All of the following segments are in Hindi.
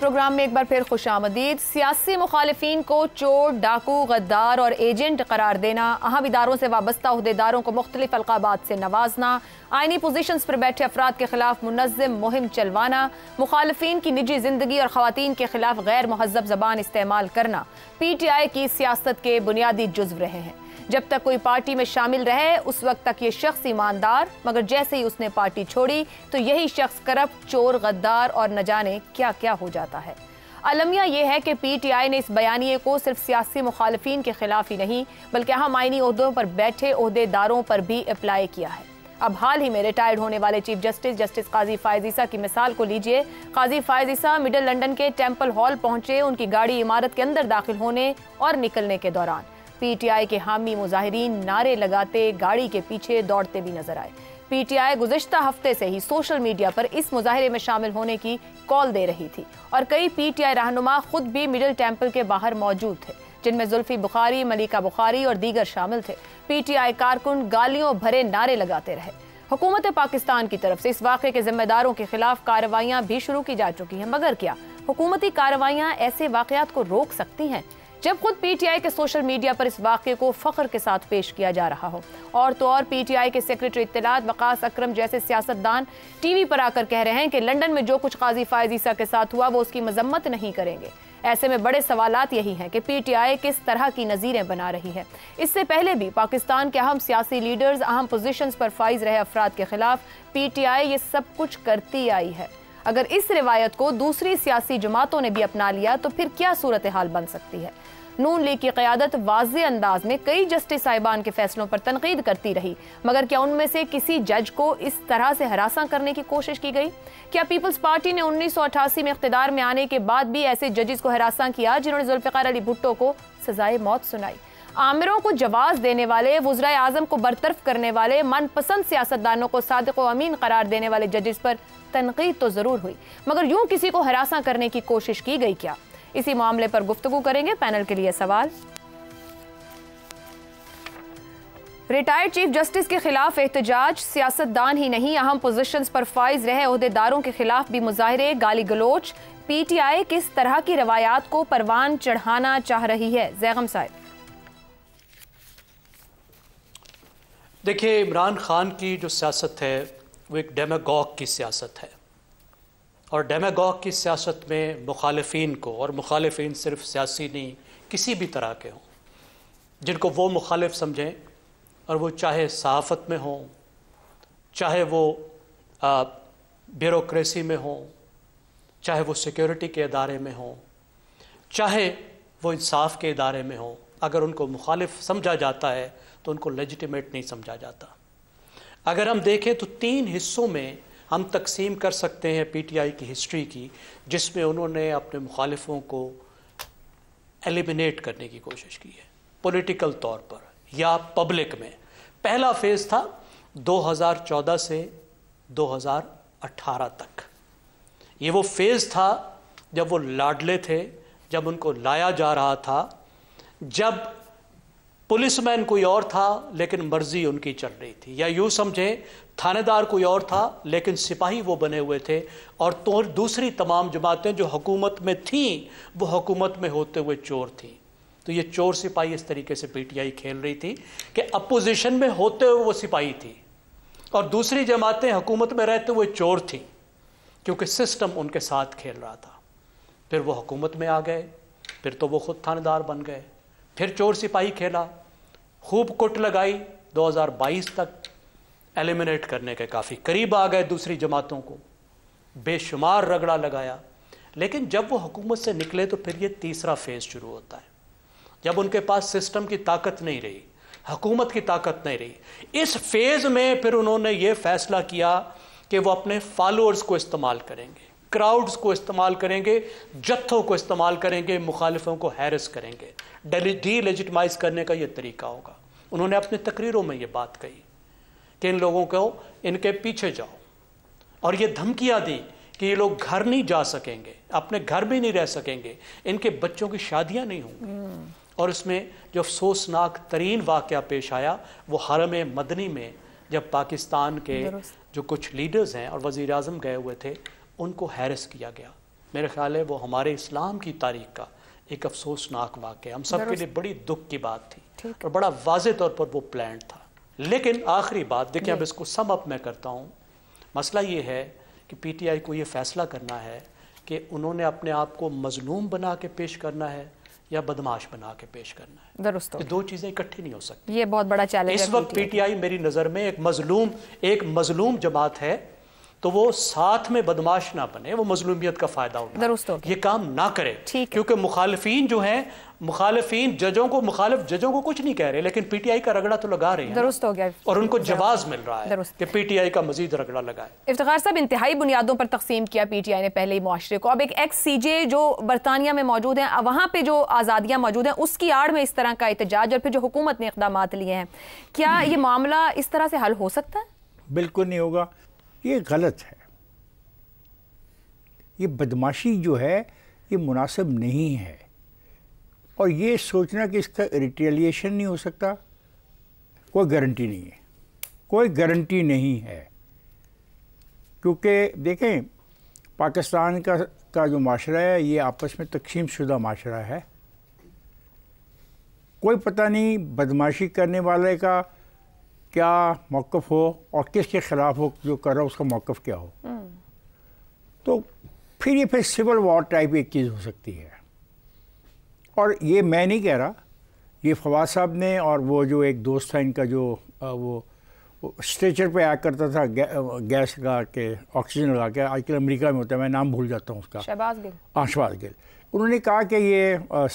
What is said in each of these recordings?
प्रोग्राम में एक बार फिर खुश आमदीद सियासी मुखालफी को चोर डाकू गद्दार और एजेंट करार देना अहम इदारों से वाबस्ता अहदेदारों को मुख्तलिफ अलकाबात से नवाजना आइनी पोजिशन पर बैठे अफराद के खिलाफ मुनजम मुहिम चलवाना मुखालफन की निजी जिंदगी और खातन के खिलाफ गैर महजब जबान इस्तेमाल करना पी टी आई की सियासत के बुनियादी जुज्व रहे हैं जब तक कोई पार्टी में शामिल रहे उस वक्त तक ये शख्स ईमानदार मगर जैसे ही उसने पार्टी छोड़ी तो यही शख्स करप्ट चोर गद्दार और न जाने क्या क्या हो जाता है अलमिया यह है कि पी टी आई ने इस बयानी को सिर्फ सियासी मुखालफन के खिलाफ ही नहीं बल्कि अहम आइनी अहदों पर बैठे अहदेदारों पर भी अप्लाई किया है अब हाल ही में रिटायर्ड होने वाले चीफ जस्टिस जस्टिस काजी फायजीसा की मिसाल को लीजिए काजी फायजीसा मिडिल लंदन के टेम्पल हॉल पहुंचे उनकी गाड़ी इमारत के अंदर दाखिल होने और निकलने के दौरान पीटीआई के हामी मुजाहरीन नारे लगाते गाड़ी के पीछे दौड़ते भी नजर आए पीटीआई गुजशत हफ्ते से ही सोशल मीडिया पर इस मुजाहरे में शामिल होने की कॉल दे रही थी और कई पीटीआई रहनुमा खुद भी मिडिल टेम्पल के बाहर मौजूद थे जिनमें जुल्फी बुखारी मलिका बुखारी और दीगर शामिल थे पीटीआई कारकुन गालियों भरे नारे लगाते रहे हुकूमत पाकिस्तान की तरफ से इस वाक़े के जिम्मेदारों के खिलाफ कार्रवाइयाँ भी शुरू की जा चुकी हैं मगर क्या हुकूमती कार्रवाइयाँ ऐसे वाकयात को रोक सकती हैं जब खुद पीटीआई के सोशल मीडिया पर इस वाक़े को फख्र के साथ पेश किया जा रहा हो और तो और पीटीआई के सेक्रेटरी इतलात वकास अक्रम जैसे सियासतदान टीवी पर आकर कह रहे हैं कि लंदन में जो कुछ काजी फायज ईसा के साथ हुआ वो उसकी मजम्मत नहीं करेंगे ऐसे में बड़े सवालात यही हैं कि पीटीआई किस तरह की नज़ीरें बना रही है इससे पहले भी पाकिस्तान के अहम सियासी लीडर्स अहम पोजिशन पर फाइज रहे अफराद के खिलाफ पी ये सब कुछ करती आई है अगर इस रिवायत को दूसरी सियासी जमातों ने भी अपना लिया तो फिर क्या सूरत हाल बन सकती है नून लीग की क्यादत वाज अंदाज में कई जस्टिस साहिबान के फैसलों पर तनकीद करती रही मगर क्या उनमें से किसी जज को इस तरह से हरासा करने की कोशिश की गई क्या पीपल्स पार्टी ने उन्नीस सौ अठासी में इकतदार में आने के बाद भी ऐसे जजेस को हरासा किया जिन्होंने जुल्फ़ार अली भुट्टो को सजाए मौत सुनाई आमिरों को जवाब देने वाले वज्रा आजम को बरतरफ करने वाले मनपसंद सियासतदानों को सदक अमीन करार देने वाले जजेस पर तनकीद तो ज़रूर हुई मगर यूं किसी को हरासा करने की कोशिश की गई क्या इसी मामले पर गुफ्तु करेंगे पैनल के लिए सवाल रिटायर्ड चीफ जस्टिस के खिलाफ एहतजाज सियासतदान ही नहीं अहम पोजीशंस पर फाइज रहे अहदेदारों के खिलाफ भी मुजाहरे गाली गलोच पीटीआई किस तरह की रवायात को परवान चढ़ाना चाह रही है जैगम साहब देखिए इमरान खान की जो सियासत है वो एक डेमागॉग की सियासत है और डेमागॉग की सियासत में मुखालफन को और मुखालफन सिर्फ सियासी नहीं किसी भी तरह के हों जिनको वो मुखालिफ समझें और वो चाहे सहाफ़त में हों चाहे वो ब्यूरोसी में हों चाहे वो सिक्योरिटी के अदारे में हों चाहे वो इंसाफ के इदारे में हों अगर उनको मुखालिफ समझा जाता है तो उनको लेजिटिमेट नहीं समझा जाता अगर हम देखें तो तीन हिस्सों में हम तकसीम कर सकते हैं पीटीआई की हिस्ट्री की जिसमें उन्होंने अपने मुखालफों को एलिमिनेट करने की कोशिश की है पॉलिटिकल तौर पर या पब्लिक में पहला फेज़ था 2014 से 2018 तक ये वो फेज़ था जब वो लाडले थे जब उनको लाया जा रहा था जब पुलिसमैन कोई और था लेकिन मर्जी उनकी चल रही थी या यूँ समझें थानेदार कोई और था लेकिन सिपाही वो बने हुए थे और तो दूसरी तमाम जमातें जो हुकूमत में थीं वो हुकूमत में होते हुए चोर थीं तो ये चोर सिपाही इस तरीके से पीटीआई खेल रही थी कि अपोजिशन में होते हुए वो सिपाही थी और दूसरी जमातें हुकूमत में रहते हुए चोर थीं क्योंकि सिस्टम उनके साथ खेल रहा था फिर वो हुकूमत में आ गए फिर तो वो खुद थानेदार बन गए फिर चोर सिपाही खेला खूब कुट लगाई 2022 तक एलिमिनेट करने के काफ़ी करीब आ गए दूसरी जमातों को बेशुमार रगड़ा लगाया लेकिन जब वो हुकूमत से निकले तो फिर ये तीसरा फेज़ शुरू होता है जब उनके पास सिस्टम की ताकत नहीं रही हुकूमत की ताकत नहीं रही इस फेज़ में फिर उन्होंने ये फैसला किया कि वो अपने फॉलोअर्स को इस्तेमाल करेंगे क्राउड्स को इस्तेमाल करेंगे जत्थों को इस्तेमाल करेंगे मुखालिफों को हैरस करेंगे डीलेजिटमाइज करने का यह तरीका होगा उन्होंने अपनी तकरीरों में ये बात कही कि इन लोगों को इनके पीछे जाओ और ये धमकियां दी कि ये लोग घर नहीं जा सकेंगे अपने घर भी नहीं रह सकेंगे इनके बच्चों की शादियाँ नहीं होंगी हम्म। और उसमें जो अफसोसनाक तरीन वाक़ पेश आया वो हरम मदनी में जब पाकिस्तान के जो कुछ लीडर्स हैं और वज़ी अजम गए हुए थे उनको हैरस किया गया मेरे ख्याल है वो हमारे इस्लाम की तारीख का एक अफसोसनाक वाक़ हम सब के लिए बड़ी दुख की बात थी और बड़ा वाज तौर पर वो प्लान था लेकिन आखिरी बात देखिए अब इसको सम अप मैं करता हूँ मसला ये है कि पी टी आई को ये फैसला करना है कि उन्होंने अपने आप को मजलूम बना के पेश करना है या बदमाश बना के पेश करना है ये दो चीज़ें इकट्ठी नहीं हो सकती ये बहुत बड़ा चैलेंज इस वक्त पीटीआई मेरी नज़र में एक मजलूम एक मजलूम जमात है तो वो साथ में बदमाश ना बने वो मजलूमियत का फ़ायदा उठाए दुरुस्त हो ये काम ना करे क्योंकि मुखालफी जो है मुखालफी जजों को मुखालफ जजों को कुछ नहीं कह रहे लेकिन पीटीआई का रगड़ा तो लगा रहे हैं दुरुस्त हो गया और उनको जवाब मिल रहा है कि पी टी आई का मजीद रगड़ा लगाए इफ्तार साहब इंतहाई बुनियादों पर तकसीम किया पी टी आई ने पहले ही मुआरे को अब एक एक्स सी जे जो बरतानिया में मौजूद है वहाँ पर जो आज़ादियाँ मौजूद हैं उसकी आड़ में इस तरह का एहतजाज और फिर जो हुकूमत ने इकदाम लिए हैं क्या ये मामला इस तरह से हल हो सकता है बिल्कुल नहीं होगा ये गलत है ये बदमाशी जो है ये मुनासिब नहीं है और ये सोचना कि इसका रिटेलिएशन नहीं हो सकता कोई गारंटी नहीं है कोई गारंटी नहीं है क्योंकि देखें पाकिस्तान का का जो माशरा है ये आपस में तकसीम शुदा माशरा है कोई पता नहीं बदमाशी करने वाले का क्या मौक़ हो और किसके ख़िलाफ़ हो जो कर रहा हो उसका मौक़ क्या हो हम्म। तो फिर ये फिर सिविल वॉर टाइप एक चीज़ हो सकती है और ये मैं नहीं कह रहा ये फवाद साहब ने और वो जो एक दोस्त था इनका जो आ, वो, वो स्ट्रेचर पे आया करता था गै, गैस लगा के ऑक्सीजन लगा के आजकल अमेरिका में होता है मैं नाम भूल जाता हूँ उसका शहबाज हाँ, गिल उन्होंने कहा कि ये आ,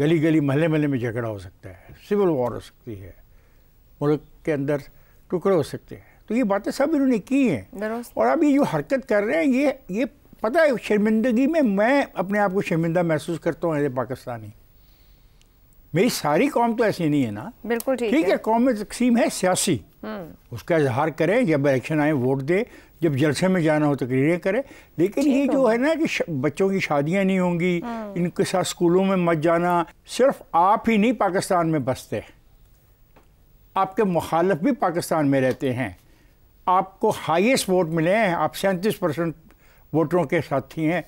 गली गली महल महल्ले में झगड़ा हो सकता है सिविल वॉर हो सकती है मुल्क के अंदर टुकड़े हो सकते हैं तो ये बातें सब इन्होंने की हैं और अब ये जो हरकत कर रहे हैं ये ये पता है शर्मिंदगी में मैं अपने आप को शर्मिंदा महसूस करता हूँ एज ए पाकिस्तानी मेरी सारी कौम तो ऐसी नहीं है ना बिल्कुल ठीक है।, है कौम में तकसीम है सियासी हम्म। उसका इजहार करें जब इलेक्शन आए वोट दे जब जलसे में जाना हो तकरीरें करें लेकिन ये जो है ना कि बच्चों की शादियां नहीं होंगी हम्म। इनके साथ स्कूलों में मत जाना सिर्फ आप ही नहीं पाकिस्तान में बसते हैं आपके मुखालफ भी पाकिस्तान में रहते हैं आपको हाईएस्ट वोट मिले हैं आप सैंतीस परसेंट वोटरों के साथी हैं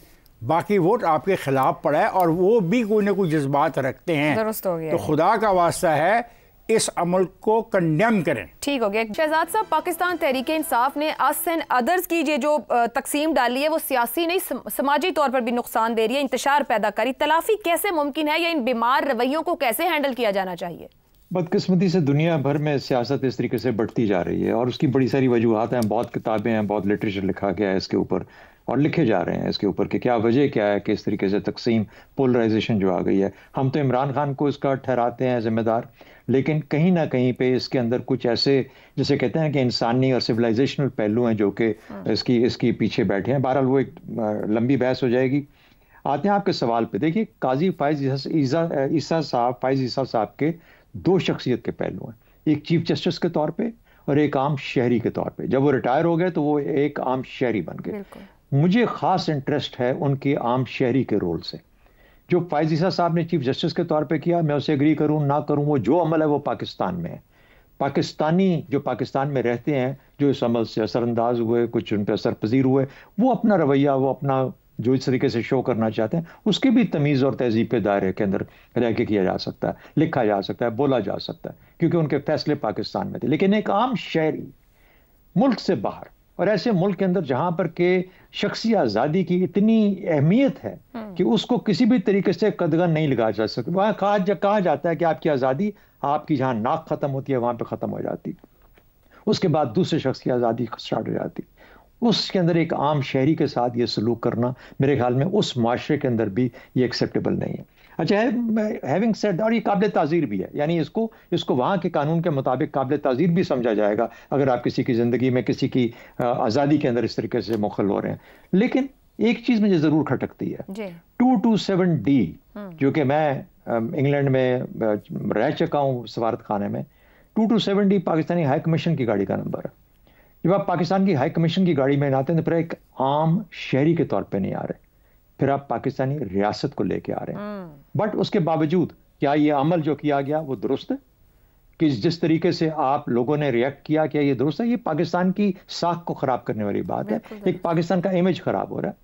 बाकी वोट आपके ख़िलाफ़ पड़ा है और वो भी कोई ना कोई जज्बात रखते हैं दुरुस्त हो गया तो खुदा का वास्ता है इस अमल को कंडेम करें ठीक हो गया शहजाद साहब पाकिस्तान तहरीक इंसाफ ने अस एंड अदर्स की ये जो तकसीम डाली है वो सियासी नहीं समाजी तौर पर भी नुकसान दे रही है इंतजार पैदा करी तलाफी कैसे मुमकिन है या इन बीमार रवैयों को कैसे हैंडल किया जाना चाहिए बदकिस्मती से दुनिया भर में सियासत इस तरीके से बढ़ती जा रही है और उसकी बड़ी सारी वजूहत हैं बहुत किताबें हैं बहुत लिटरेचर लिखा गया है इसके ऊपर और लिखे जा रहे हैं इसके ऊपर कि क्या वजह क्या है कि इस तरीके से तकसीम पोलराइजेशन जो आ गई है हम तो इमरान खान को इसका ठहराते हैं जिम्मेदार लेकिन कहीं ना कहीं पे इसके अंदर कुछ ऐसे जैसे कहते हैं कि इंसानी और सिविलाइजेशनल पहलू हैं जो कि हाँ। इसकी इसकी पीछे बैठे हैं बहरहाल वो एक लंबी बहस हो जाएगी आते हैं आपके सवाल पे देखिए काजी फाइज ईसा ईसा साहब फाइज ईसा साहब के दो शख्सियत के पहलू हैं एक चीफ जस्टिस के तौर पे और एक आम शहरी के तौर पे जब वो रिटायर हो गए तो वो एक आम शहरी बन गए मुझे खास इंटरेस्ट है उनके आम शहरी के रोल से जो फायजीसा साहब ने चीफ जस्टिस के तौर पे किया मैं उसे एग्री करूं ना करूं वो जो अमल है वो पाकिस्तान में है पाकिस्तानी जो पाकिस्तान में रहते हैं जो इस अमल से असरअंदाज हुए कुछ उन पर असर पजीर हुए वो अपना रवैया वो अपना जो इस तरीके से शो करना चाहते हैं उसके भी तमीज़ और तहजीब के दायरे के अंदर रह के किया जा सकता है लिखा जा सकता है बोला जा सकता है क्योंकि उनके फैसले पाकिस्तान में थे लेकिन एक आम शहरी मुल्क से बाहर और ऐसे मुल्क के अंदर जहाँ पर के शख्सी आज़ादी की इतनी अहमियत है हम्म। कि उसको किसी भी तरीके से कदगन नहीं लगाया जा सकता वहाँ कहा जा, कहा जाता है कि आपकी आज़ादी आपकी जहाँ नाक ख़त्म होती है वहाँ पर ख़त्म हो जाती है उसके बाद दूसरे शख्स की आज़ादी स्टार्ट हो जाती है उसके अंदर एक आम शहरी के साथ ये सलूक करना मेरे ख्याल में उस माशरे के अंदर भी ये एक्सेप्टेबल नहीं है अच्छा है हैविंग सेड और ये काबिल ताज़ीर भी है यानी इसको इसको वहाँ के कानून के मुताबिक काबिल ताज़ीर भी समझा जाएगा अगर आप किसी की ज़िंदगी में किसी की आज़ादी के अंदर इस तरीके से मुखल हो रहे हैं लेकिन एक चीज़ मुझे ज़रूर खटकती है टू टू सेवन डी हम्म। जो कि मैं इंग्लैंड में रह चुका हूँ सफारत खाने में two two seven D Pakistani high commission की गाड़ी का नंबर है जब आप पाकिस्तान की हाई कमीशन की गाड़ी में आते हैं तो फिर एक आम शहरी के तौर पर नहीं आ रहे फिर आप पाकिस्तानी रियासत को लेके आ रहे हैं बट हम्म। उसके बावजूद क्या ये अमल जो किया गया वो दुरुस्त है कि जिस तरीके से आप लोगों ने रिएक्ट किया क्या ये दुरुस्त है ये पाकिस्तान की साख को खराब करने वाली बात है एक पाकिस्तान का इमेज खराब हो रहा है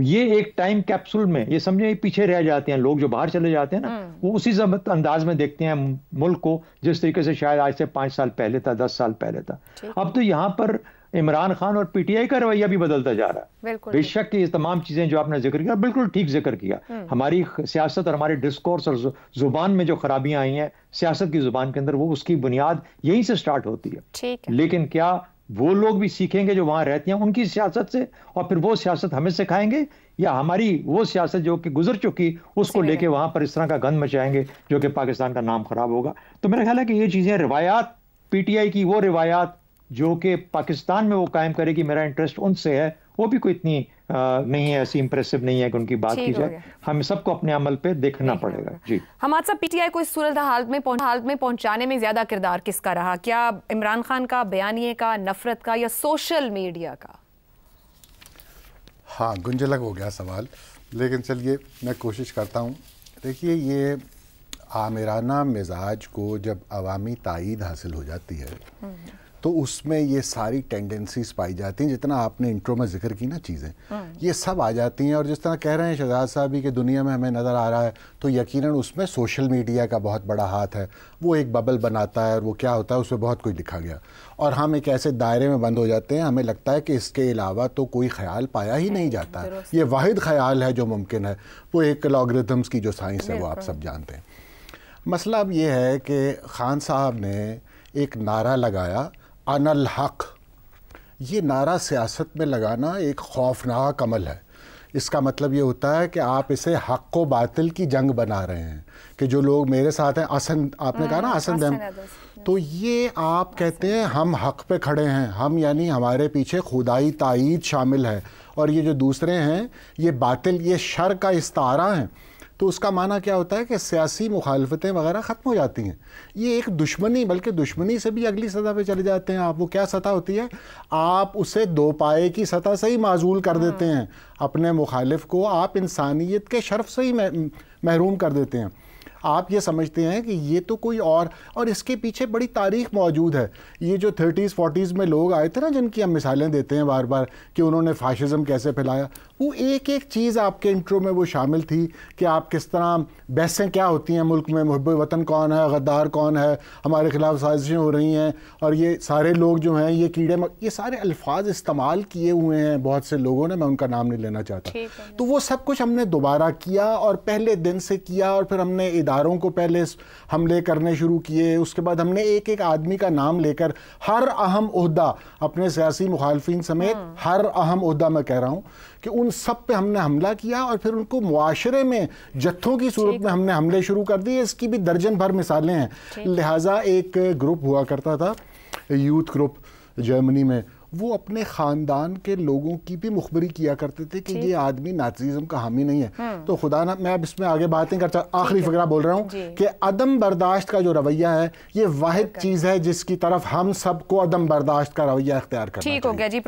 ये एक टाइम कैप्सूल में ये समझे पीछे रह जाते हैं लोग जो बाहर चले जाते हैं ना हम्म। वो उसी अंदाज में देखते हैं मुल्क को जिस तरीके से शायद आज से पांच साल पहले था दस साल पहले था अब तो यहाँ पर इमरान खान और पीटीआई का रवैया भी बदलता जा रहा है बेशक ये तमाम चीजें जो आपने जिक्र किया बिल्कुल ठीक जिक्र किया हम्म। हमारी सियासत और हमारे डिस्कोर्स और जुबान में जो खराबियां आई हैं सियासत की जुबान के अंदर वो उसकी बुनियाद यहीं से स्टार्ट होती है लेकिन क्या वो लोग भी सीखेंगे जो वहां रहते हैं उनकी सियासत से और फिर वो सियासत हमें सिखाएंगे या हमारी वो सियासत जो कि गुजर चुकी उसको लेके वहां पर इस तरह का गंद मचाएंगे जो कि पाकिस्तान का नाम खराब होगा तो मेरा ख्याल है कि ये चीज़ें रिवायात पीटीआई की वो रिवायात जो कि पाकिस्तान में वो कायम करेगी मेरा इंटरेस्ट उनसे है वो भी कोई इतनी आ, नहीं है ऐसी इंप्रेसिव नहीं है कि उनकी बात की जाए हम सबको अपने अमल पे देखना पड़ेगा जी हमारे साथ पीटीआई को इस सूरत हाल में हाल में पहुंचाने में ज्यादा किरदार किसका रहा क्या इमरान खान का बयानिए का नफरत का या सोशल मीडिया का हाँ गुंजलक हो गया सवाल लेकिन चलिए मैं कोशिश करता हूँ देखिए ये आमिराना मिजाज को जब अवामी तइद हासिल हो जाती है हम्म। तो उसमें ये सारी टेंडेंसीज पाई जाती हैं जितना आपने इंट्रो में जिक्र की ना चीज़ें हाँ। ये सब आ जाती हैं और जिस तरह कह रहे हैं शहजाद साहब कि दुनिया में हमें नज़र आ रहा है तो यकीनन उसमें सोशल मीडिया का बहुत बड़ा हाथ है वो एक बबल बनाता है और वो क्या होता है उसमें बहुत कुछ लिखा गया और हम एक ऐसे दायरे में बंद हो जाते हैं हमें लगता है कि इसके अलावा तो कोई ख्याल पाया ही नहीं जाता हम्म, ये वाद ख्याल है जो मुमकिन है वो एक लॉगरिथम्स की जो साइंस है वो आप सब जानते हैं मसला अब ये है कि ख़ान साहब ने एक नारा लगाया अनल हक ये नारा सियासत में लगाना एक खौफनाक अमल है इसका मतलब ये होता है कि आप इसे हक को बातिल की जंग बना रहे हैं कि जो लोग मेरे साथ हैं असन आपने कहा ना असन हम्म, दम तो ये आप कहते हैं हम हक पे खड़े हैं हम यानी हमारे पीछे खुदाई तइद शामिल है और ये जो दूसरे हैं ये बातिल ये शर का इस्तारा हैं तो उसका माना क्या होता है कि सियासी मुखालफतें वगैरह ख़त्म हो जाती हैं ये एक दुश्मनी बल्कि दुश्मनी से भी अगली सतह पर चले जाते हैं आप वो क्या सतह होती है आप उसे दो पाए की सतह से ही माजूल कर हाँ। देते हैं अपने मुखालिफ को आप इंसानियत के शर्फ से ही महरूम कर देते हैं आप ये समझते हैं कि ये तो कोई और और इसके पीछे बड़ी तारीख मौजूद है ये जो थर्टीज़ फोर्टीज़ में लोग आए थे ना जिनकी हम मिसालें देते हैं बार बार कि उन्होंने फाशिज़म कैसे फैलाया वो एक एक चीज़ आपके इंट्रो में वो शामिल थी कि आप किस तरह बहसें क्या होती हैं मुल्क में महब वतन कौन है गद्दार कौन है हमारे ख़िलाफ़ साजिशें हो रही हैं और ये सारे लोग जो हैं ये कीड़े मक... ये सारे अल्फाज इस्तेमाल किए हुए हैं बहुत से लोगों ने मैं उनका नाम नहीं लेना चाहता तो वो सब कुछ हमने दोबारा किया और पहले दिन से किया और फिर हमने इदारों को पहले हमले करने शुरू किए उसके बाद हमने एक एक आदमी का नाम लेकर हर अहम अहदा अपने सियासी मुखालफी समेत हाँ। हर अहम अहदा मैं कह रहा हूँ कि उन सब पे हमने हमला किया और फिर उनको मुआरे में जत्थों की सूरत में हमने हमले शुरू कर दिए इसकी भी दर्जन भर मिसालें हैं लिहाजा एक ग्रुप हुआ करता था यूथ ग्रुप जर्मनी में वो अपने ख़ानदान के लोगों की भी मुखबरी किया करते थे कि ये आदमी नाजीज़म का हामी नहीं है हम्म। तो खुदा ना मैं अब इसमें आगे बातें करता आखिरी फकर बोल रहा हूँ कि अदम बर्दाश्त का जो रवैया है ये वाद चीज़ है जिसकी तरफ हम सबको अदम बर्दाश्त का रवैया अख्तियार कर ठीक हो गया जी